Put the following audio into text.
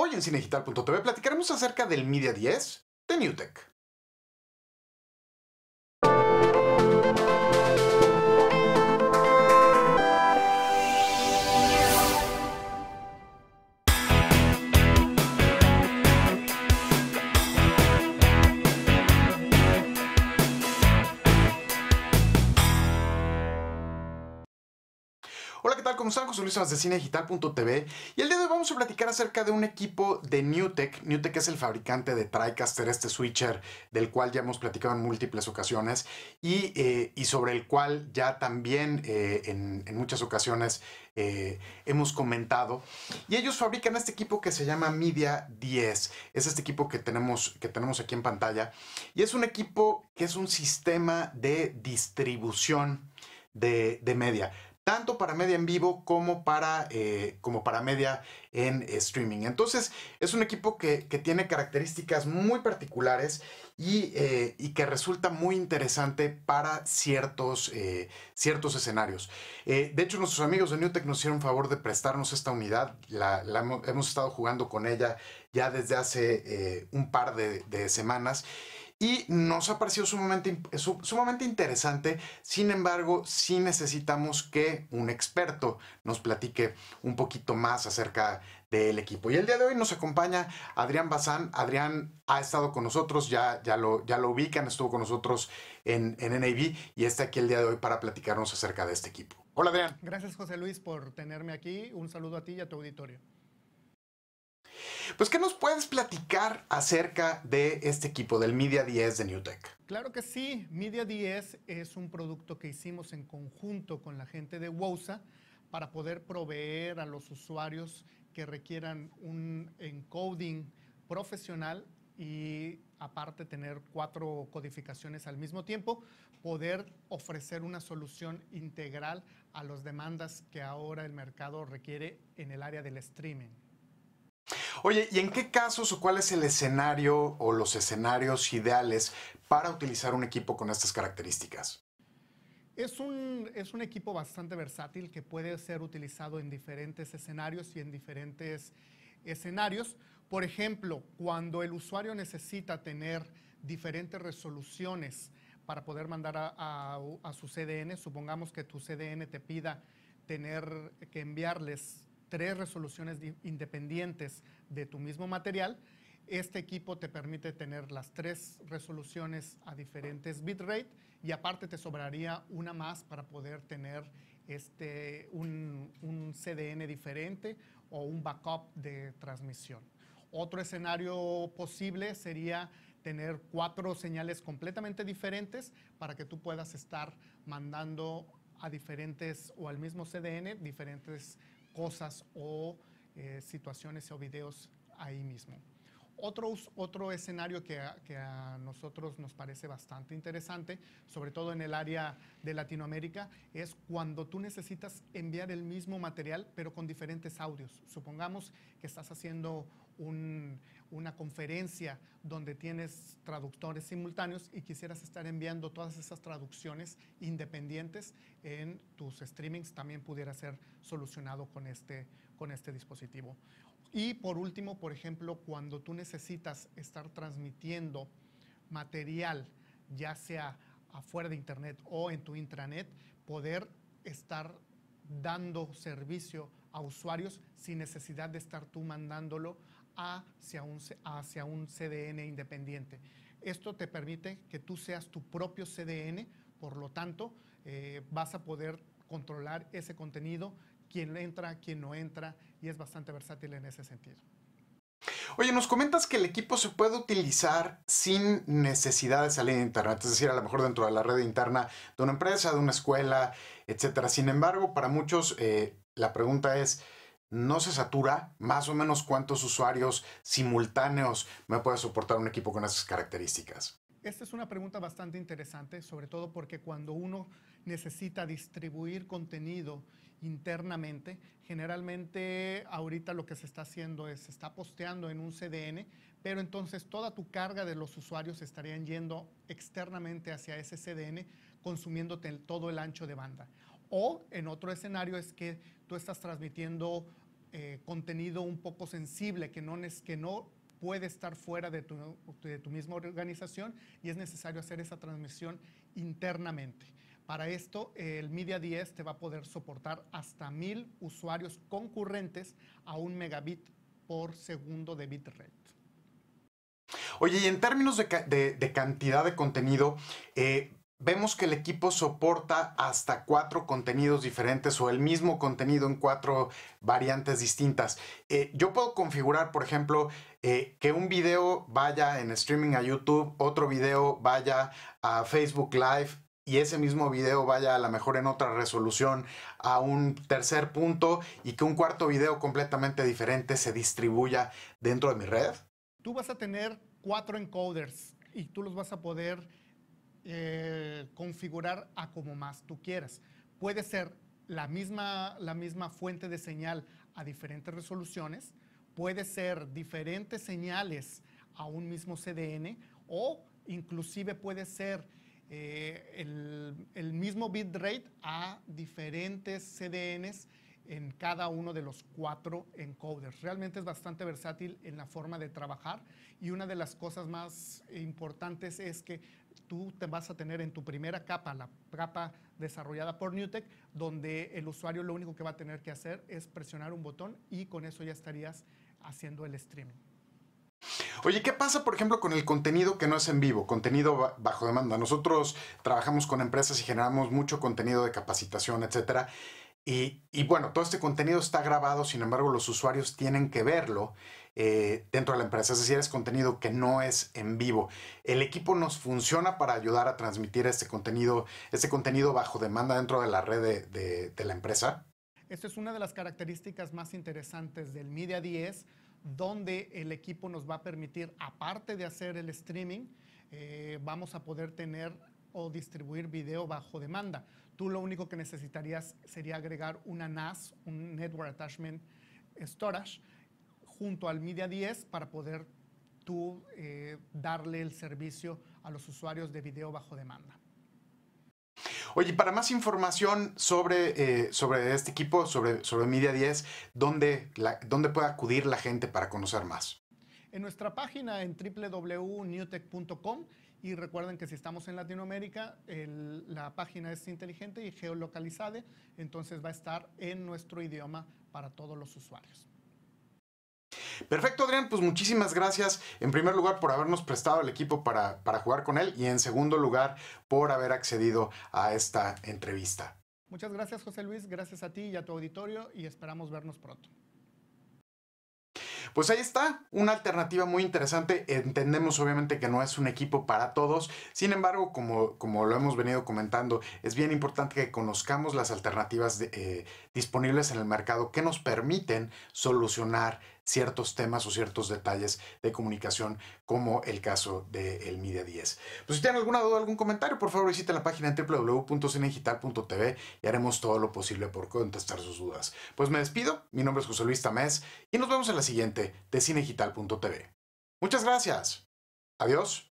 Hoy en Cinegital.tv platicaremos acerca del Media 10 de Newtek. Luis soluciones de cinedigital.tv y el día de hoy vamos a platicar acerca de un equipo de Newtek. Newtek es el fabricante de TriCaster, este switcher del cual ya hemos platicado en múltiples ocasiones y, eh, sobre el cual ya también eh, en, muchas ocasiones eh, hemos comentado. Y ellos fabrican este equipo que se llama Media 10. Es este equipo que tenemos, que tenemos aquí en pantalla y es un equipo que es un sistema de distribución de media tanto para media en vivo como para, eh, como para media en eh, streaming. Entonces es un equipo que, tiene características muy particulares eh, y, que resulta muy interesante para ciertos, ciertos escenarios. de hecho nuestros amigos de Newtek nos hicieron favor de prestarnos esta unidad, la, hemos, estado jugando con ella ya desde hace un par de semanas y nos ha parecido sumamente, sumamente interesante. Sin embargo, sí necesitamos que un experto nos platique un poquito más acerca del equipo. Y el día de hoy nos acompaña Adrián Bazán. Adrián ha estado con nosotros, ya, ya, lo, ya lo ubican, estuvo con nosotros en, en NAV y está aquí el día de hoy para platicarnos acerca de este equipo. Hola Adrián. Gracias José Luis por tenerme aquí. Un saludo a ti y a tu auditorio. Pues, ¿qué nos puedes platicar acerca de este equipo, del Media 10 de Newtek? Claro que sí, Media 10 es un producto que hicimos en conjunto con la gente de WOSA para poder proveer a los usuarios que requieran un encoding profesional y aparte tener cuatro codificaciones al mismo tiempo, poder ofrecer una solución integral a las demandas que ahora el mercado requiere en el área del streaming. Oye, ¿y en qué casos o cuál es el escenario o los escenarios ideales para utilizar un equipo con estas características? Es un, equipo bastante versátil que puede ser utilizado en diferentes escenarios y en diferentes escenarios. Por ejemplo, cuando el usuario necesita tener diferentes resoluciones para poder mandar a, a su CDN, supongamos que tu CDN te pida tener que enviarles tres resoluciones independientes de tu mismo material. Este equipo te permite tener las tres resoluciones a diferentes bitrate y aparte te sobraría una más para poder tener este, un, un CDN diferente o un backup de transmisión. Otro escenario posible sería tener cuatro señales completamente diferentes para que tú puedas estar mandando a diferentes o al mismo CDN diferentes cosas o eh, situaciones o videos ahí mismo. Otro, escenario que a, nosotros nos parece bastante interesante, sobre todo en el área de Latinoamérica, es cuando tú necesitas enviar el mismo material, pero con diferentes audios. Supongamos que estás haciendo una conferencia donde tienes traductores simultáneos y quisieras estar enviando todas esas traducciones independientes en tus streamings, también pudiera ser solucionado con este, con este dispositivo. Y por último, por ejemplo, cuando tú necesitas estar transmitiendo material, ya sea afuera de Internet o en tu intranet, poder estar dando servicio a usuarios sin necesidad de estar tú mandándolo hacia un, CDN independiente. Esto te permite que tú seas tu propio CDN, por lo tanto, eh, vas a poder controlar ese contenido quién entra, quién no entra, y es bastante versátil en ese sentido. Oye, nos comentas que el equipo se puede utilizar sin necesidad de salir a internet, es decir, a lo mejor dentro de la red interna de una empresa, de una escuela, etcétera. Sin embargo, para muchos eh, la pregunta es, ¿no se satura? Más o menos cuántos usuarios simultáneos me puede soportar un equipo con esas características. Esta es una pregunta bastante interesante, sobre todo porque cuando uno necesita distribuir contenido internamente. Generalmente ahorita lo que se está haciendo es se está posteando en un CDN, pero entonces toda tu carga de los usuarios estarían yendo externamente hacia ese CDN, consumiéndote todo el ancho de banda. O en otro escenario es que tú estás transmitiendo eh, contenido un poco sensible que no, es, que no puede estar fuera de tu misma organización y es necesario hacer esa transmisión internamente. Para esto, el Media 10 te va a poder soportar hasta mil usuarios concurrentes a un megabit por segundo de bitrate. Oye, y en términos de, cantidad de contenido, eh, vemos que el equipo soporta hasta cuatro contenidos diferentes o el mismo contenido en cuatro variantes distintas. Eh, yo puedo configurar, por ejemplo, eh, que un video vaya en streaming a YouTube, otro video vaya a Facebook Live, y ese mismo video vaya a lo mejor en otra resolución a un tercer punto y que un cuarto video completamente diferente se distribuya dentro de mi red? Tú vas a tener cuatro encoders y tú los vas a poder eh, configurar a como más tú quieras. Puede ser la misma, la misma fuente de señal a diferentes resoluciones, puede ser diferentes señales a un mismo CDN o inclusive puede ser eh, el, el, mismo bitrate a diferentes CDNs en cada uno de los cuatro encoders. Realmente es bastante versátil en la forma de trabajar y una de las cosas más importantes es que tú te vas a tener en tu primera capa, la capa desarrollada por Newtek, donde el usuario lo único que va a tener que hacer es presionar un botón y con eso ya estarías haciendo el streaming. Oye, ¿qué pasa, por ejemplo, con el contenido que no es en vivo, contenido bajo demanda? Nosotros trabajamos con empresas y generamos mucho contenido de capacitación, etcétera. Y, bueno, todo este contenido está grabado, sin embargo, los usuarios tienen que verlo eh, dentro de la empresa. Es decir, es contenido que no es en vivo. El equipo nos funciona para ayudar a transmitir este contenido, ese contenido bajo demanda dentro de la red de, la empresa. Esta es una de las características más interesantes del Media 10 donde el equipo nos va a permitir, aparte de hacer el streaming, eh, vamos a poder tener o distribuir video bajo demanda. Tú lo único que necesitarías sería agregar una NAS, un Network Attachment Storage, junto al Media 10 para poder tú eh, darle el servicio a los usuarios de video bajo demanda. Oye, para más información sobre, eh, este equipo, sobre, Media 10, ¿dónde, puede acudir la gente para conocer más? En nuestra página en www.newtech.com y recuerden que si estamos en Latinoamérica, la página es inteligente y geolocalizada, entonces va a estar en nuestro idioma para todos los usuarios. Perfecto, Adrián, pues muchísimas gracias en primer lugar por habernos prestado el equipo para, jugar con él y en segundo lugar por haber accedido a esta entrevista. Muchas gracias, José Luis, gracias a ti y a tu auditorio y esperamos vernos pronto. Pues ahí está, una alternativa muy interesante. Entendemos obviamente que no es un equipo para todos, sin embargo, como, como lo hemos venido comentando, es bien importante que conozcamos las alternativas eh, disponibles en el mercado que nos permiten solucionar ciertos temas o ciertos detalles de comunicación, como el caso del de Media 10. Pues si tienen alguna duda, o algún comentario, por favor visiten la página www.cinegital.tv y haremos todo lo posible por contestar sus dudas. Pues me despido, mi nombre es José Luis Tamés y nos vemos en la siguiente de cinegital.tv. Muchas gracias. Adiós.